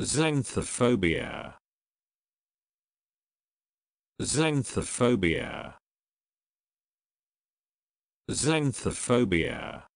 Xanthophobia. Xanthophobia. Xanthophobia.